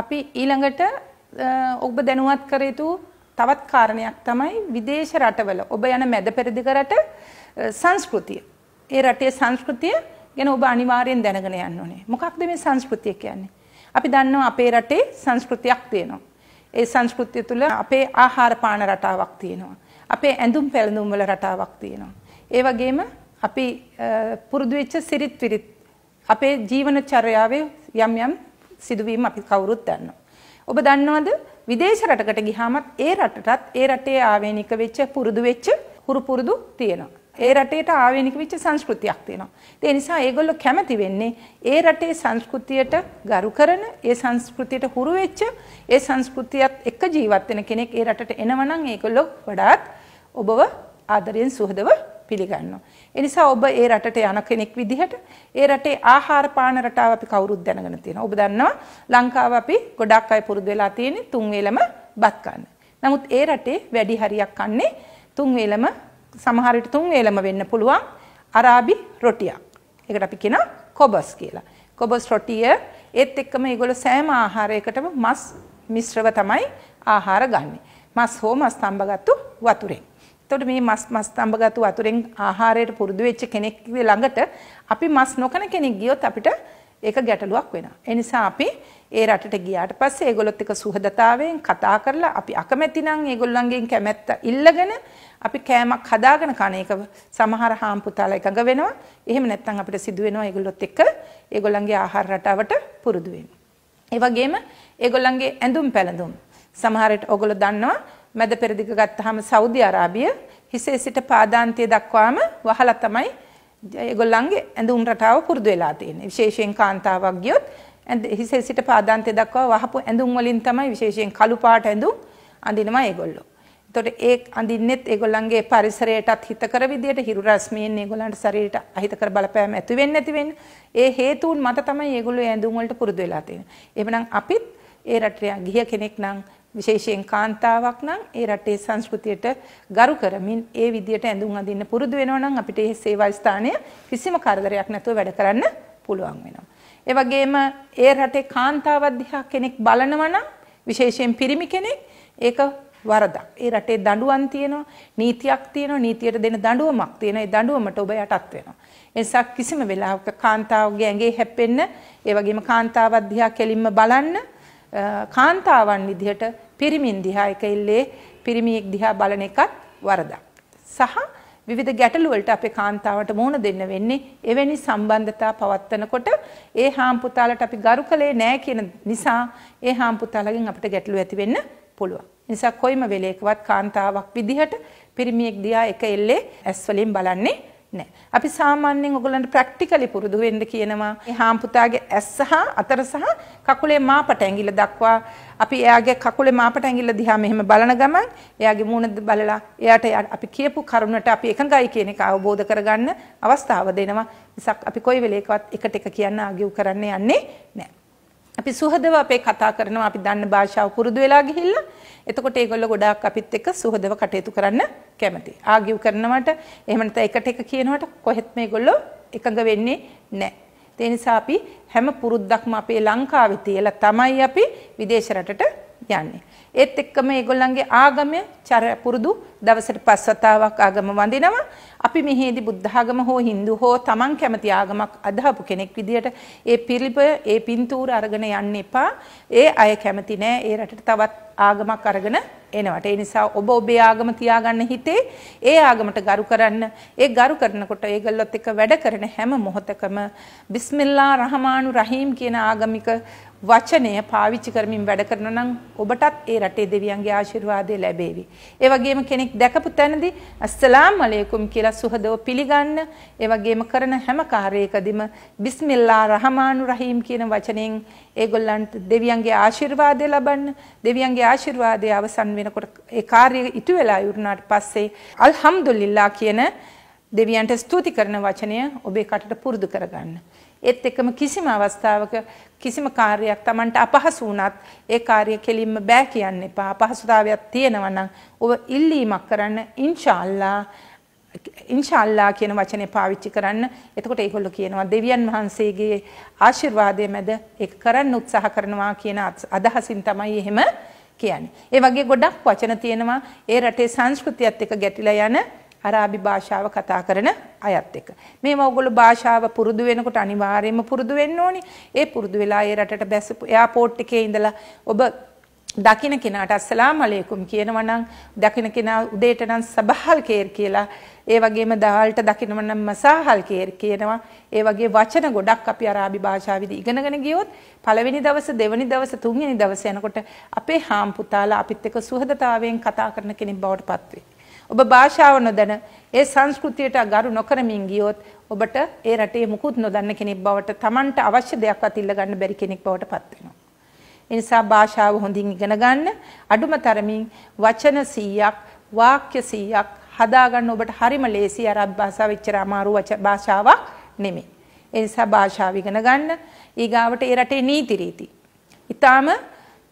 අපි ඊළඟට ඔබ දැනුවත් කර යුතු තවත් කාරණයක් තමයි විදේශ රටවල ඔබ යන මැද පෙරදිග රට සංස්කෘතිය. ඒ රටේ සංස්කෘතිය ගැන ඔබ අනිවාර්යෙන් දැනගෙන යන්න ඕනේ. මොකක්ද මේ සංස්කෘතිය කියන්නේ? අපි දන්නවා අපේ රටේ සංස්කෘතියක් තියෙනවා. ඒ සංස්කෘතිය තුළ අපේ ආහාර පාන රටාවක් තියෙනවා. අපේ ඇඳුම් පැළඳුම් වල රටාවක් තියෙනවා. ඒ වගේම අපි පුරුදු වෙච්ච සිරිත් විරිත් අපේ ජීවන චර්යාවේ යම් යම් සිදුවීම අපි කවුරුත් දන්නවා. ඔබ දන්නවද විදේශ රටකට ගිහාමත් ඒ රටටත් ඒ රටේ ආවේනික වෙච්ච පුරුදු වෙච්ච හුරු පුරුදු තියෙනවා. ඒ රටේට ආවේනික වෙච්ච සංස්කෘතියක් තියෙනවා. ඒ නිසා ඒගොල්ලෝ කැමති වෙන්නේ ඒ රටේ සංස්කෘතියට ගරු කරන, ඒ සංස්කෘතියට හුරු වෙච්ච, ඒ සංස්කෘතියත් එක්ක ජීවත් වෙන කෙනෙක් ඒ රටට එනවනම් ඒගොල්ලෝ වඩාත් ඔබව ආදරයෙන් සුහදව පිළිගන්නවා. එනිසා ඔබ ඒ රටට යන කෙනෙක් විදිහට ඒ රටේ ආහාර පාන රටාව අපි කවුරුත් දැනගෙන තියෙනවා. ඔබ දන්නවා ලංකාව අපි ගොඩක් අය පුරුදු වෙලා තියෙන්නේ තුන් වේලම බත් කන්න. නමුත් ඒ රටේ වැඩි හරියක් කන්නේ තුන් වේලම සමහර විට තුන් වේලම වෙන්න පුළුවන් අරාබි රොටියක්. ඒකට අපි කියනවා කොබස් කියලා. කොබස් රොටිය ඒත් එක්කම ඒගොල්ලෝ සෑම ආහාරයකටම මස් මිශ්‍රව තමයි ආහාර ගන්නෙ. මස් හෝ මස් තඹගත්තු වතුරෙන්. එතකොට මේ මස් මස් තඹගත් වතුරෙන් ආහාරයට පුරුදු වෙච්ච කෙනෙක්ගේ ළඟට අපි මස් නොකන කෙනෙක් ගියොත් අපිට ඒක ගැටලුවක් වෙනවා. ඒ නිසා අපි ඒ රටට ගියාට පස්සේ ඒගොල්ලොත් එක්ක සුහදතාවයෙන් කතා කරලා අපි අකමැති නම් ඒගොල්ලන්ගෙන් කැමැත්ත ඉල්ලගෙන අපි කෑමක් හදාගෙන කන එක සමහර හාම්පුතාලා එකඟ වෙනවා. එහෙම නැත්නම් අපිට සිදු වෙනවා ඒගොල්ලොත් එක්ක ඒගොල්ලන්ගේ ආහාර රටාවට පුරුදු වෙන්න. ඒ වගේම ඒගොල්ලන්ගේ ඇඳුම් පැළඳුම් සමහරට ඔගොල්ලෝ දන්නවා මැද පෙරදිග ගත්තාම සෞදි අරාබිය හිසේ සිට පාදාන්තය දක්වාම වහලා තමයි ඒගොල්ලන්ගේ ඇඳුම් රටාව පුරුදු වෙලා තියෙන්නේ. විශේෂයෙන් කාන්තාවක් ගියොත් හිසේ සිට පාදාන්තය දක්වා වහපු ඇඳුම් වලින් තමයි විශේෂයෙන් කළු පාට ඇඳුම් අඳිනවා ඒගොල්ලෝ. එතකොට ඒ අඳින්නෙත් ඒගොල්ලන්ගේ පරිසරයටත් හිතකර විදියට හිරු රශ්මියෙන් ඒගොල්ලන්ට ශරීරයට අහිතකර බලපෑම ඇති වෙන්නේ නැති වෙන්නේ. ඒ හේතුන් මත තමයි ඒගොල්ලෝ ඇඳුම් වලට පුරුදු වෙලා තියෙන්නේ. එහෙමනම් අපිත් ඒ රටේ ගිය කෙනෙක් නම් විශේෂයෙන් කාන්තාවක් නම් ඒ රටේ සංස්කෘතියට ගරු කරමින් ඒ විදියට ඇඳුම් අඳින්න පුරුදු වෙනවා නම් අපිට මේ සේවා ස්ථානය කිසිම කරදරයක් නැතුව වැඩ කරන්න පුළුවන් වෙනවා. ඒ වගේම ඒ රටේ කාන්තාව අධ්‍යා කෙනෙක් බලනවා නම් විශේෂයෙන් පිරිමි කෙනෙක් ඒක වරදක්. ඒ රටේ දඬුවම් තියෙනවා, නීතියක් තියෙනවා, නීතියට දෙන දඬුවමක් තියෙනවා. ඒ දඬුවමට ඔබ යටත් වෙනවා. එනිසා කිසිම වෙලාවක කාන්තාවගේ ඇඟේ හැප්පෙන්න, ඒ වගේම කාන්තාව අධ්‍යා කෙලින්ම බලන්න කාන්තාවන් විදිහට පිරිමින් දිහා එක ඉල්ලේ පිරිමියෙක් දිහා බලන එකත් වරදක්. සහ විවිධ ගැටලු වලට අපේ කාන්තාවට මුහුණ දෙන්න වෙන්නේ එවැනි සම්බන්ධතා පවත්වනකොට ඒ හාම්පුතාලට අපි ගරු කළේ නෑ කියන නිසා ඒ හාම්පුතාලගෙන් අපිට ගැටලු ඇති වෙන්න පුළුවන්. නිසා කොයිම වෙලේකවත් කාන්තාවක් විදිහට පිරිමියෙක් දිහා එක එල්ලේ ඇස් වලින් බලන්නේ නෑ. අපි සාමාන්‍යයෙන් ඔගලන්ට ප්‍රක්ටිකලි පුරුදු වෙන්න කියනවා. හාම්පුතාගේ ඇස් සහ අතර සහ කකුලේ මාපට ඇඟිල්ල දක්වා අපි එයාගේ කකුලේ මාපට ඇඟිල්ල දිහා මෙහෙම බලන ගමන් එයාගේ මූණ බලලා එයාට අපි කියපු කරුණට අපි එකඟයි කියන එක අවබෝධ කරගන්න අවස්ථාව දෙනවා. ඉතින් අපි කොයි වෙලේකවත් එකට එක කියන්න ආගිව් කරන්න යන්නේ නෑ. අපි සුහදව අපේ කතා කරනවා අපි දන්න භාෂාව පුරුදු වෙලා ගිහිල්ලා එතකොට ඒගොල්ලෝ ගොඩාක් අපිත් එක්ක සුහදව කටයුතු කරන්න කැමති. ආගිව් කරනවට එහෙම නැත්නම් එකට එක කියනවට කොහෙත් මේගොල්ලෝ එකඟ වෙන්නේ නැහැ. ඒ නිසා අපි හැම පුරුද්දක්ම අපේ ලංකාවේ තියලා තමයි අපි විදේශ රටට යන්නේ. ඒත් එක්කම ඒගොල්ලන්ගේ ආගමය චර පුරුදු දවසට පස් වතාවක් ආගම වඳිනවා. අපි මෙහිදී බුද්ධ ආගම හෝ Hindu හෝ Taman කැමති ආගමක් අදහපු කෙනෙක් විදියට ඒ පිළිප ඒ පින්තූර අරගෙන යන්න එපා. ඒ අය කැමති නෑ ඒ රටට තවත් ආගමක් අරගෙන එනවට. ඒ නිසා ඔබ ඔබේ ආගම තියාගන්න හිතේ ඒ ආගමට ගරු කරන්න. ඒ ගරු කරනකොට ඒගොල්ලොත් එක්ක වැඩ කරන හැම මොහොතකම බිස්මිල්ලා රහමානු රහීම් කියන ආගමික වචනය පාවිච්චි කරමින් වැඩ කරන නම් ඔබටත් ඒ රටේ දෙවියන්ගේ ආශිර්වාදය ලැබේවි. ඒ වගේම කෙනෙක් දැකපු තැනදී අස්සලාම් අලයිකුම් කියලා සුහදව පිළිගන්න, ඒ වගේම කරන හැම කාර්යයකදීම බිස්මිල්ලා රහමානු රහීම් කියන වචනෙන් ඒගොල්ලන්ට දෙවියන්ගේ ආශිර්වාදය ලබන්න, දෙවියන්ගේ ආශිර්වාදය අවසන් වෙනකොට ඒ කාර්යය ඉටු වෙලා ඉවරනාට පස්සේ අල්හම්දුලිල්ලා කියන දෙවියන්ට ස්තුති කරන වචනය ඔබේ කටට පුරුදු කරගන්න. ඒත් එකම කිසිම අවස්ථාවක කිසිම කාර්යයක් Tamanට අපහසු වුණත් ඒ කාර්ය කෙලින්ම බෑ කියන්න එපා. අපහසුතාවයක් තියෙනවා නම් ඔබ ඉල්ලීමක් කරන්න ඉන්ෂාල්ලා ඉන්ශාල්ලා කියන වචනය පාවිච්චි කරන්න එතකොට ඒගොල්ලෝ කියනවා දෙවියන් වහන්සේගේ ආශිර්වාදය මැද ඒක කරන්න උත්සාහ කරනවා කියන අදහසින් තමයි එහෙම කියන්නේ. ඒ වගේ ගොඩක් වචන තියෙනවා ඒ රටේ සංස්කෘතියත් එක්ක ගැටිලා යන අරාබි භාෂාව කතා කරන අයත් එක්ක. මේ ඔගොල්ලෝ භාෂාව පුරුදු වෙනකොට අනිවාර්යයෙන්ම පුරුදු වෙන්න ඕනි. ඒ පුරුදු වෙලා ඒ රටට බැසපු එයාපෝට් එකේ ඉඳලා ඔබ දකින කෙනාට අස්සලාම් අලේකුම් කියනවා නම් දකින කෙනා උදේට නම් සබහල් කේර් කියලා ඒ වගේම දහල්ට දකිනවා නම් මසාහල් කේර් කියනවා ඒ වගේ වචන ගොඩක් අපි අරාබි භාෂාවේදී ඉගෙනගෙන ගියොත් පළවෙනි දවස දෙවෙනි දවස තුන්වෙනි දවස යනකොට අපේ හාම් පුතාලා අපිත් එක්ක සුහදතාවයෙන් කතා කරන කෙනෙක් බවට පත් වෙයි ඔබ භාෂාව නොදැන ඒ සංස්කෘතියට ගරු නොකරමින් ගියොත් ඔබට ඒ රටේ මුකුත් නොදන්න කෙනෙක් බවට Tamanට අවශ්‍ය දෙයක්වත් ඉල්ල ගන්න බැරි කෙනෙක් බවට පත් වෙනවා. ඒ නිසා භාෂාව හොඳින් ඉගෙන ගන්න අඩුම තරමින් වචන 100ක් වාක්‍ය 100ක් හදාගන්න ඔබට හරිම ලේසි අරබ් භාෂාව විතර අමාරු භාෂාවක් නෙමෙයි. ඒ නිසා භාෂාව ඉගෙන ගන්න ඊගාවට ඒ රටේ නීති රීති. ඊටාම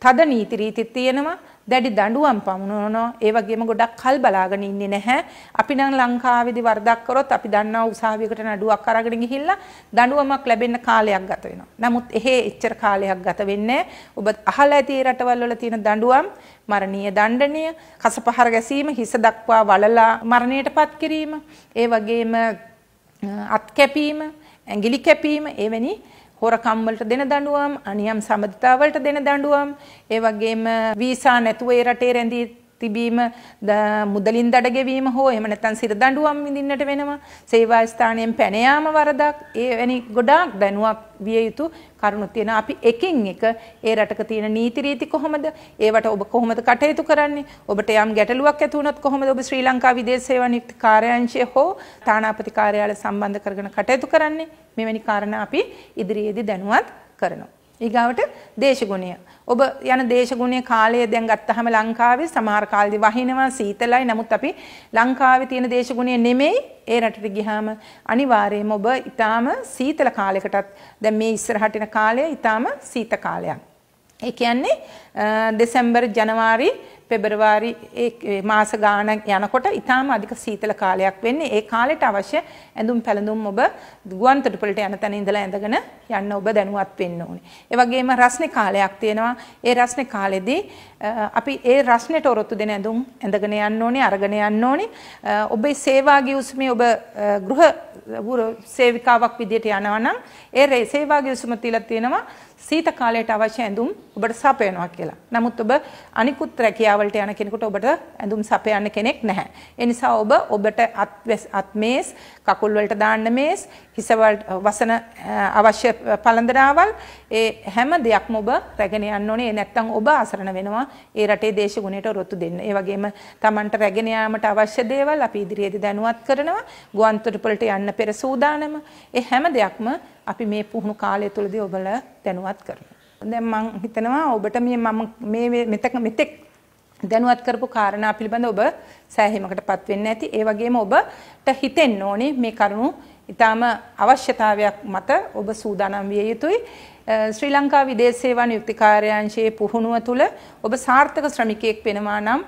තද නීති රීති තියෙනවා දැඩි දඬුවම් පමුණවනවා. ඒ වගේම ගොඩක් කල් බලාගෙන ඉන්නේ නැහැ. අපි නම් ලංකාවේදී වරදක් කරොත් අපි දන්නා උසාවියකට නඩුවක් අරගෙන ගිහිල්ලා දඬුවමක් ලැබෙන්න කාලයක් ගත වෙනවා. නමුත් එහේ එච්චර කාලයක් ගත වෙන්නේ ඔබ අහලා ඇති රටවල් වල තියෙන දඬුවම් මරණීය දණ්ඩනය, කසපහර ගැසීම, හිස දක්වා වලලා මරණයටපත් කිරීම, ඒ වගේම අත් කැපීම, ඇඟිලි කැපීම එවැනි හොරකම් වලට දෙන දඬුවම්, අනියම් සබඳතාවලට දෙන දඬුවම්, ඒ වගේම වීසා නැතුව ඒ රටේ රැඳී තිබීම මුදලින් දඩගෙවීම හෝ එහෙම නැත්නම් සිර දඬුවම් විඳින්නට වෙනවා සේවා ස්ථානයෙන් පැන යාම වරදක් ඒ වැනි ගොඩාක් දැනුවක් විය යුතු කරුණු තියෙන අපි එකින් එක ඒ රටක තියෙන නීති රීති කොහොමද ඒවට ඔබ කොහොමද කටයුතු කරන්නේ ඔබට යම් ගැටලුවක් ඇති වුණොත් කොහොමද ඔබ ශ්‍රී ලංකා විදේශ සේවා නීති කාර්යාංශය හෝ තානාපති කාර්යාලය සම්බන්ධ කරගෙන කටයුතු කරන්නේ මෙවැනි කාරණා අපි ඉදිරියේදී දැනුවත් කරනවා ඊගාවට දේශගුණය. ඔබ යන දේශගුණයේ කාලය දැන් ගත්තහම ලංකාවේ සමහර කාලෙදි වහිනවා සීතලයි. නමුත් අපි ලංකාවේ තියෙන දේශගුණය නෙමෙයි ඒ රටට ගියාම අනිවාර්යයෙන්ම ඔබ ඊටාම සීතල කාලයකටත් දැන් මේ ඉස්සරහට කාලය ඊටාම සීත කාලයක්. ඒ කියන්නේ දෙසැම්බර් ජනවාරි පෙබරවාරි මාස ගානක් යනකොට ඉතාම අධික සීතල කාලයක් වෙන්නේ ඒ කාලෙට අවශ්‍ය ඇඳුම් පැළඳුම් ඔබ ගුවන් තොටුපළට යන තැන ඉඳලා ඇඳගෙන යන්න ඔබ දැනුවත් වෙන්න ඕනේ. ඒ වගේම රස්නේ කාලයක් තියෙනවා. ඒ රස්නේ කාලෙදී අපි ඒ රස්නේට ඔරොත්තු දෙන ඇඳුම් ඇඳගෙන යන්න ඕනේ, අරගෙන යන්න ඕනේ. ඔබේ සේවාගී උසුමේ ඔබ ගෘහ සේවිකාවක් විදියට යනවා නම් ඒ සේවාගී උසුම තියලා තියෙනවා සීත කාලයට අවශ්‍ය ඇඳුම් ඔබට සපයනවා කියලා. නමුත් ඔබ අනිකුත් රැකියාවලට යන කෙනෙකුට ඔබට ඇඳුම් සපයන්න කෙනෙක් නැහැ. ඒ නිසා ඔබ ඔබට අත්මේස්, කකුල් වලට දාන්න මේස්, හිස වසන අවශ්‍ය පළඳනාවල් ඒ හැම දෙයක්ම ඔබ රැගෙන යන්න ඕනේ. නැත්තම් ඔබ අසරණ වෙනවා. ඒ රටේ දේශගුණයට රොතු දෙන්න. ඒ වගේම Tamanට රැගෙන යාමට අවශ්‍ය දේවල් අපි ඉදිරියේදී දැනුවත් කරනවා. ගුවන්තොටුපළට යන්න පෙර සූදානම. ඒ හැම දෙයක්ම අපි මේ පුහුණු කාලය තුළදී ඔබල දැනුවත් කරනවා. දැන් මම හිතනවා ඔබට මේ මම මේ මෙතක මෙතෙක් දැනුවත් කරපු කාරණා පිළිබඳ ඔබ සෑහීමකටපත් වෙන්න ඇති. ඒ වගේම ඔබට හිතෙන්න ඕනේ මේ කරුණු ඊටාම අවශ්‍යතාවයක් මත ඔබ සූදානම් විය යුතුයි. ශ්‍රී ලංකා විදේශ සේවා නියුක්ති කාර්යාංශයේ පුහුණුව තුළ ඔබ සාර්ථක ශ්‍රමිකයෙක් වෙනවා නම්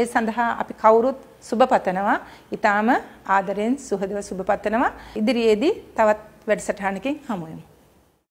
ඒ සඳහා අපි කවුරුත් සුබපතනවා. ඊටාම ආදරෙන් සුහදව සුබපතනවා. ඉදිරියේදී තවත් වැඩසටහනකින් හමුුවමු.